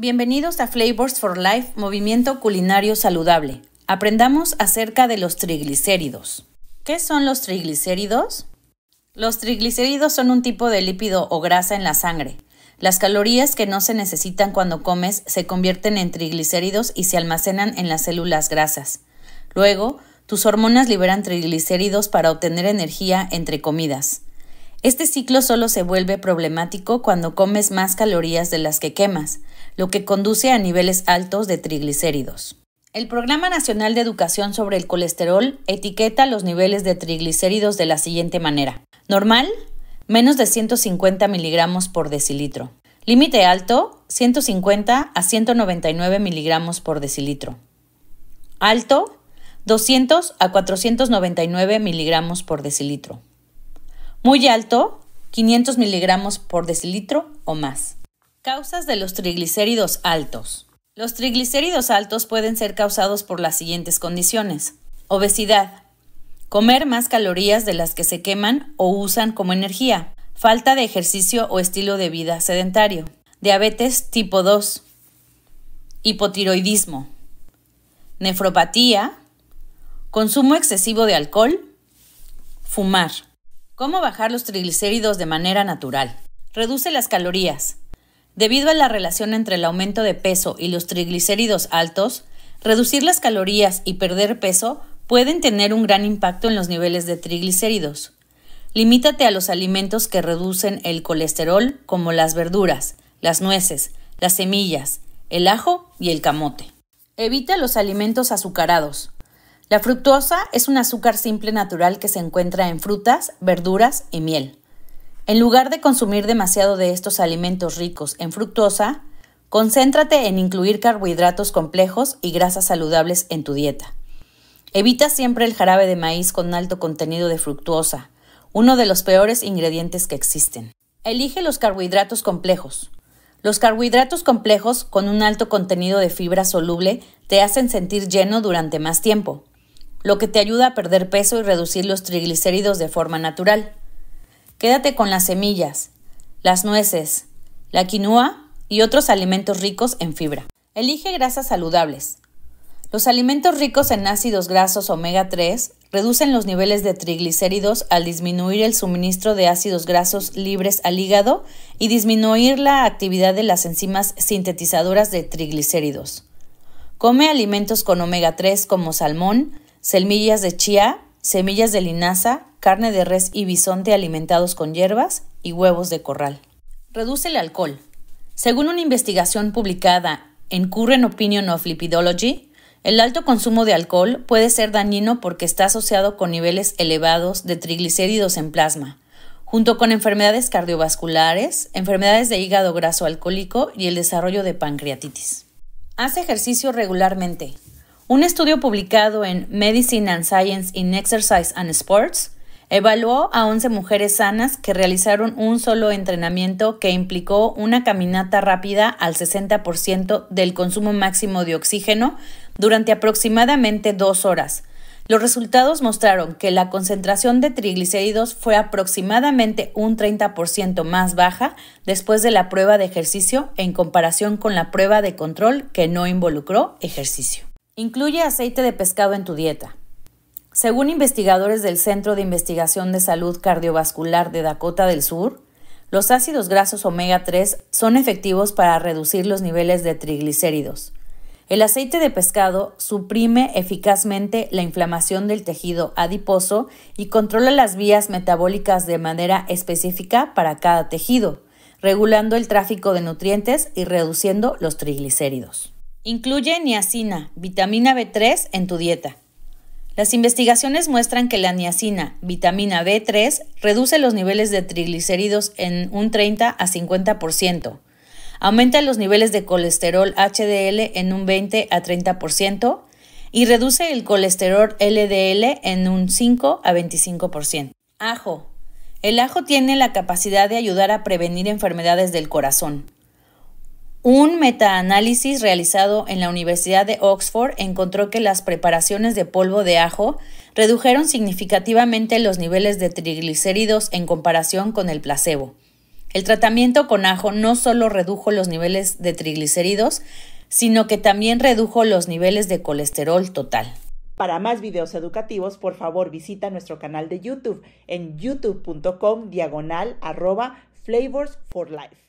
Bienvenidos a Flavors for Life, movimiento culinario saludable. Aprendamos acerca de los triglicéridos. ¿Qué son los triglicéridos? Los triglicéridos son un tipo de lípido o grasa en la sangre. Las calorías que no se necesitan cuando comes se convierten en triglicéridos y se almacenan en las células grasas. Luego, tus hormonas liberan triglicéridos para obtener energía entre comidas. Este ciclo solo se vuelve problemático cuando comes más calorías de las que quemas, lo que conduce a niveles altos de triglicéridos. El Programa Nacional de Educación sobre el Colesterol etiqueta los niveles de triglicéridos de la siguiente manera. Normal, menos de 150 miligramos por decilitro. Límite alto, 150 a 199 miligramos por decilitro. Alto, 200 a 499 miligramos por decilitro muy alto, 500 miligramos por decilitro o más. Causas de los triglicéridos altos. Los triglicéridos altos pueden ser causados por las siguientes condiciones. Obesidad. Comer más calorías de las que se queman o usan como energía. Falta de ejercicio o estilo de vida sedentario. Diabetes tipo 2. Hipotiroidismo. Nefropatía. Consumo excesivo de alcohol. Fumar. ¿Cómo bajar los triglicéridos de manera natural? Reduce las calorías. Debido a la relación entre el aumento de peso y los triglicéridos altos, reducir las calorías y perder peso pueden tener un gran impacto en los niveles de triglicéridos. Limítate a los alimentos que reducen el colesterol, como las verduras, las nueces, las semillas, el ajo y el camote. Evita los alimentos azucarados, la fructuosa es un azúcar simple natural que se encuentra en frutas, verduras y miel. En lugar de consumir demasiado de estos alimentos ricos en fructosa, concéntrate en incluir carbohidratos complejos y grasas saludables en tu dieta. Evita siempre el jarabe de maíz con alto contenido de fructuosa, uno de los peores ingredientes que existen. Elige los carbohidratos complejos. Los carbohidratos complejos con un alto contenido de fibra soluble te hacen sentir lleno durante más tiempo lo que te ayuda a perder peso y reducir los triglicéridos de forma natural. Quédate con las semillas, las nueces, la quinoa y otros alimentos ricos en fibra. Elige grasas saludables. Los alimentos ricos en ácidos grasos omega 3 reducen los niveles de triglicéridos al disminuir el suministro de ácidos grasos libres al hígado y disminuir la actividad de las enzimas sintetizadoras de triglicéridos. Come alimentos con omega 3 como salmón, semillas de chía, semillas de linaza, carne de res y bisonte alimentados con hierbas y huevos de corral. Reduce el alcohol. Según una investigación publicada en Current Opinion of Lipidology, el alto consumo de alcohol puede ser dañino porque está asociado con niveles elevados de triglicéridos en plasma, junto con enfermedades cardiovasculares, enfermedades de hígado graso alcohólico y el desarrollo de pancreatitis. Haz ejercicio regularmente. Un estudio publicado en Medicine and Science in Exercise and Sports evaluó a 11 mujeres sanas que realizaron un solo entrenamiento que implicó una caminata rápida al 60% del consumo máximo de oxígeno durante aproximadamente dos horas. Los resultados mostraron que la concentración de triglicéridos fue aproximadamente un 30% más baja después de la prueba de ejercicio en comparación con la prueba de control que no involucró ejercicio. Incluye aceite de pescado en tu dieta. Según investigadores del Centro de Investigación de Salud Cardiovascular de Dakota del Sur, los ácidos grasos omega 3 son efectivos para reducir los niveles de triglicéridos. El aceite de pescado suprime eficazmente la inflamación del tejido adiposo y controla las vías metabólicas de manera específica para cada tejido, regulando el tráfico de nutrientes y reduciendo los triglicéridos. Incluye niacina, vitamina B3 en tu dieta. Las investigaciones muestran que la niacina, vitamina B3, reduce los niveles de triglicéridos en un 30 a 50%, aumenta los niveles de colesterol HDL en un 20 a 30% y reduce el colesterol LDL en un 5 a 25%. Ajo. El ajo tiene la capacidad de ayudar a prevenir enfermedades del corazón, un metaanálisis realizado en la Universidad de Oxford encontró que las preparaciones de polvo de ajo redujeron significativamente los niveles de triglicéridos en comparación con el placebo. El tratamiento con ajo no solo redujo los niveles de triglicéridos, sino que también redujo los niveles de colesterol total. Para más videos educativos, por favor visita nuestro canal de YouTube en youtube.com diagonal flavors for life.